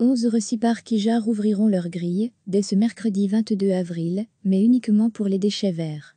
11 Reciparts IJAR ouvriront leurs grilles dès ce mercredi 22 avril, mais uniquement pour les déchets verts.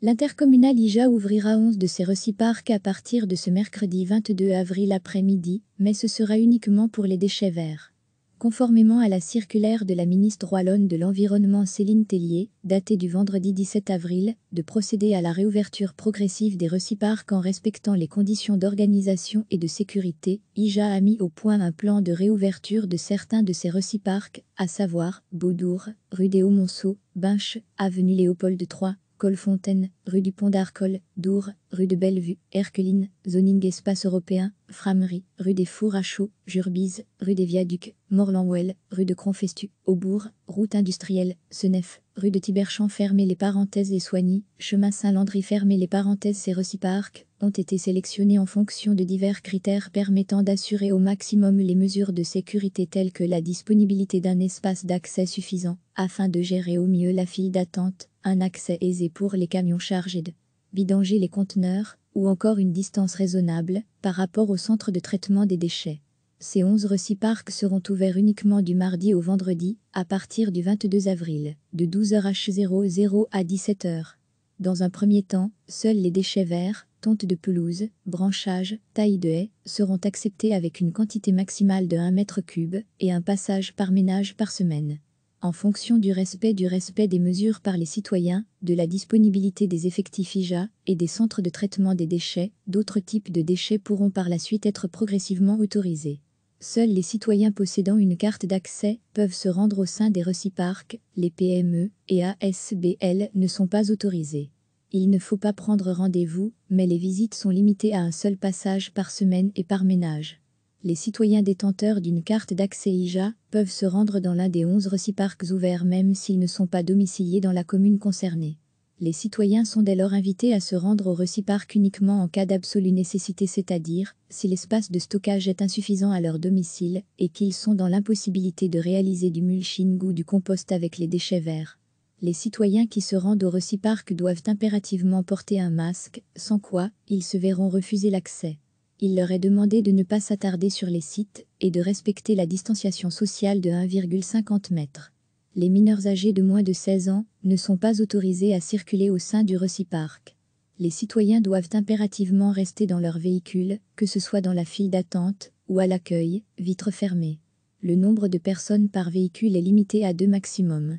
L'intercommunal IJA ouvrira 11 de ses reciparcs à partir de ce mercredi 22 avril après-midi, mais ce sera uniquement pour les déchets verts. Conformément à la circulaire de la ministre wallonne de l'Environnement Céline Tellier, datée du vendredi 17 avril, de procéder à la réouverture progressive des reciparcs en respectant les conditions d'organisation et de sécurité, IJA a mis au point un plan de réouverture de certains de ces reciparcs, à savoir Beaudour, rue des Hauts-Monceaux, Binche, avenue Léopold III, Colfontaine, rue du Pont d'Arcole, Dour, rue de Bellevue, Herculine, zoning espace européen, Framerie, rue des Fours à Chaux, Jurbise, rue des Viaducs, Morlanwell, rue de Cronfestu, Aubourg, route industrielle, Senef, rue de Tiberchamp fermé les parenthèses et Soigny, chemin Saint-Landry fermé les parenthèses et Reciparc, ont été sélectionnés en fonction de divers critères permettant d'assurer au maximum les mesures de sécurité telles que la disponibilité d'un espace d'accès suffisant, afin de gérer au mieux la file d'attente, un accès aisé pour les camions chargés de vidanger les conteneurs, ou encore une distance raisonnable par rapport au centre de traitement des déchets. Ces 11 recyparcs seront ouverts uniquement du mardi au vendredi, à partir du 22 avril, de 12h00 à 17h. Dans un premier temps, seuls les déchets verts, tontes de pelouse, branchages, tailles de haies, seront acceptés avec une quantité maximale de 1 mètre cube et un passage par ménage par semaine en fonction du respect du respect des mesures par les citoyens, de la disponibilité des effectifs IJA et des centres de traitement des déchets, d'autres types de déchets pourront par la suite être progressivement autorisés. Seuls les citoyens possédant une carte d'accès peuvent se rendre au sein des reciparcs, les PME et ASBL ne sont pas autorisés. Il ne faut pas prendre rendez-vous, mais les visites sont limitées à un seul passage par semaine et par ménage les citoyens détenteurs d'une carte d'accès IJA peuvent se rendre dans l'un des 11 reciparcs ouverts même s'ils ne sont pas domiciliés dans la commune concernée. Les citoyens sont dès lors invités à se rendre au reciparc uniquement en cas d'absolue nécessité, c'est-à-dire si l'espace de stockage est insuffisant à leur domicile et qu'ils sont dans l'impossibilité de réaliser du mulching ou du compost avec les déchets verts. Les citoyens qui se rendent au reciparc doivent impérativement porter un masque, sans quoi ils se verront refuser l'accès il leur est demandé de ne pas s'attarder sur les sites et de respecter la distanciation sociale de 1,50 m. Les mineurs âgés de moins de 16 ans ne sont pas autorisés à circuler au sein du Reciparc. Les citoyens doivent impérativement rester dans leur véhicule, que ce soit dans la file d'attente ou à l'accueil, vitre fermée. Le nombre de personnes par véhicule est limité à deux maximum.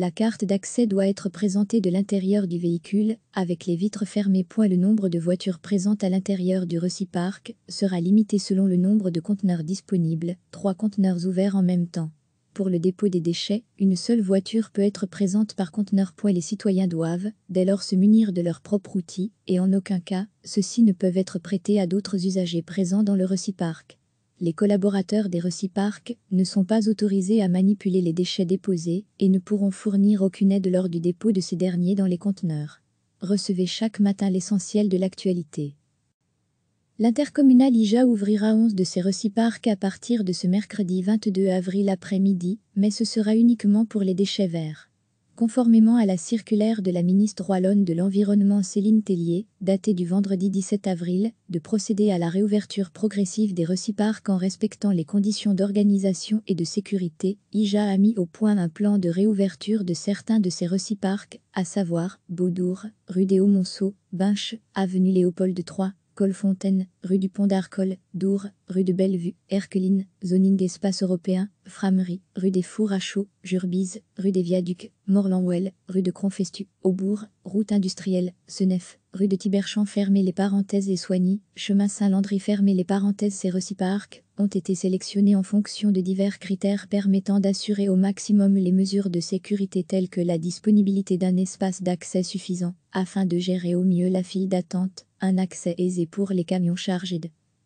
La carte d'accès doit être présentée de l'intérieur du véhicule, avec les vitres fermées. le nombre de voitures présentes à l'intérieur du reciparc sera limité selon le nombre de conteneurs disponibles, trois conteneurs ouverts en même temps. Pour le dépôt des déchets, une seule voiture peut être présente par conteneur. Point les citoyens doivent, dès lors, se munir de leur propre outil, et en aucun cas, ceux-ci ne peuvent être prêtés à d'autres usagers présents dans le reciparc les collaborateurs des recycl-parcs ne sont pas autorisés à manipuler les déchets déposés et ne pourront fournir aucune aide lors du dépôt de ces derniers dans les conteneurs. Recevez chaque matin l'essentiel de l'actualité. L'intercommunal IJA ouvrira 11 de ses Reciparc à partir de ce mercredi 22 avril après-midi, mais ce sera uniquement pour les déchets verts conformément à la circulaire de la ministre wallonne de l'Environnement Céline Tellier, datée du vendredi 17 avril, de procéder à la réouverture progressive des reciparcs en respectant les conditions d'organisation et de sécurité, IJA a mis au point un plan de réouverture de certains de ces reciparcs, à savoir Beaudour, rue des Hauts-Monceaux, Binche, avenue Léopold III, Colfontaine, rue du Pont d'Arcole, Dour, rue de Bellevue, Herculine, zoning espace européen, Framerie, rue des Fours à Chaux, Jurbise, rue des Viaducs, Morlanwell, rue de Cronfestu, Aubourg, route industrielle, Senef, rue de Tiberchamp fermée les parenthèses et Soigny, chemin Saint-Landry fermé les parenthèses et Reciparc, ont été sélectionnés en fonction de divers critères permettant d'assurer au maximum les mesures de sécurité telles que la disponibilité d'un espace d'accès suffisant, afin de gérer au mieux la file d'attente, un accès aisé pour les camions chargés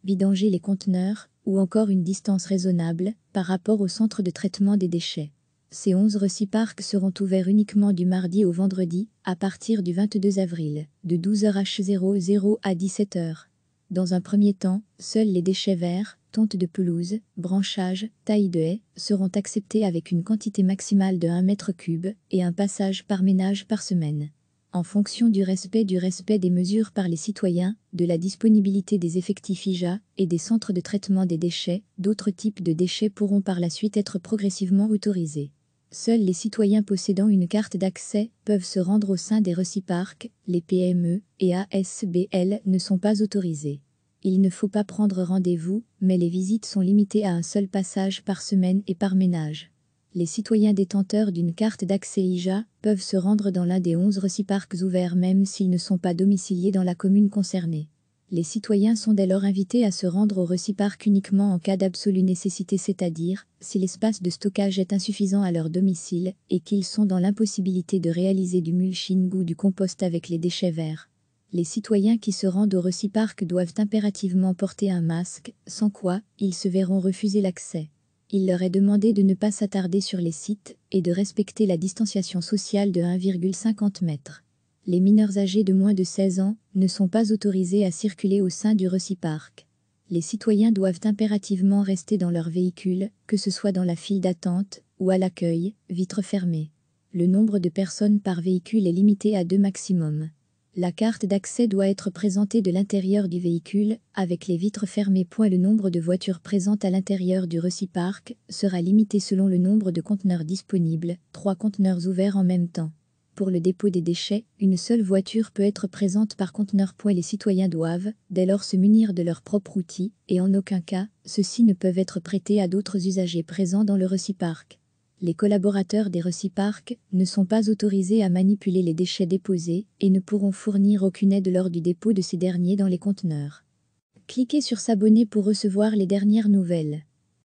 vidanger les conteneurs, ou encore une distance raisonnable par rapport au centre de traitement des déchets. Ces 11 recyparcs seront ouverts uniquement du mardi au vendredi, à partir du 22 avril, de 12h00 à 17h. Dans un premier temps, seuls les déchets verts, tonte de pelouse, branchages, tailles de haies seront acceptés avec une quantité maximale de 1 mètre cube et un passage par ménage par semaine en fonction du respect du respect des mesures par les citoyens, de la disponibilité des effectifs IJA et des centres de traitement des déchets, d'autres types de déchets pourront par la suite être progressivement autorisés. Seuls les citoyens possédant une carte d'accès peuvent se rendre au sein des reciparcs, les PME et ASBL ne sont pas autorisés. Il ne faut pas prendre rendez-vous, mais les visites sont limitées à un seul passage par semaine et par ménage les citoyens détenteurs d'une carte d'accès IJA peuvent se rendre dans l'un des 11 reciparcs ouverts même s'ils ne sont pas domiciliés dans la commune concernée. Les citoyens sont dès lors invités à se rendre au reciparc uniquement en cas d'absolue nécessité, c'est-à-dire si l'espace de stockage est insuffisant à leur domicile et qu'ils sont dans l'impossibilité de réaliser du mulching ou du compost avec les déchets verts. Les citoyens qui se rendent au reciparc doivent impérativement porter un masque, sans quoi ils se verront refuser l'accès il leur est demandé de ne pas s'attarder sur les sites et de respecter la distanciation sociale de 1,50 m. Les mineurs âgés de moins de 16 ans ne sont pas autorisés à circuler au sein du Reciparc. Les citoyens doivent impérativement rester dans leur véhicule, que ce soit dans la file d'attente ou à l'accueil, vitres fermée. Le nombre de personnes par véhicule est limité à deux maximum. La carte d'accès doit être présentée de l'intérieur du véhicule, avec les vitres fermées. Le nombre de voitures présentes à l'intérieur du reciparc sera limité selon le nombre de conteneurs disponibles, trois conteneurs ouverts en même temps. Pour le dépôt des déchets, une seule voiture peut être présente par conteneur. Les citoyens doivent, dès lors, se munir de leur propre outil, et en aucun cas, ceux-ci ne peuvent être prêtés à d'autres usagers présents dans le reciparc les collaborateurs des Reciparc ne sont pas autorisés à manipuler les déchets déposés et ne pourront fournir aucune aide lors du dépôt de ces derniers dans les conteneurs. Cliquez sur S'abonner pour recevoir les dernières nouvelles.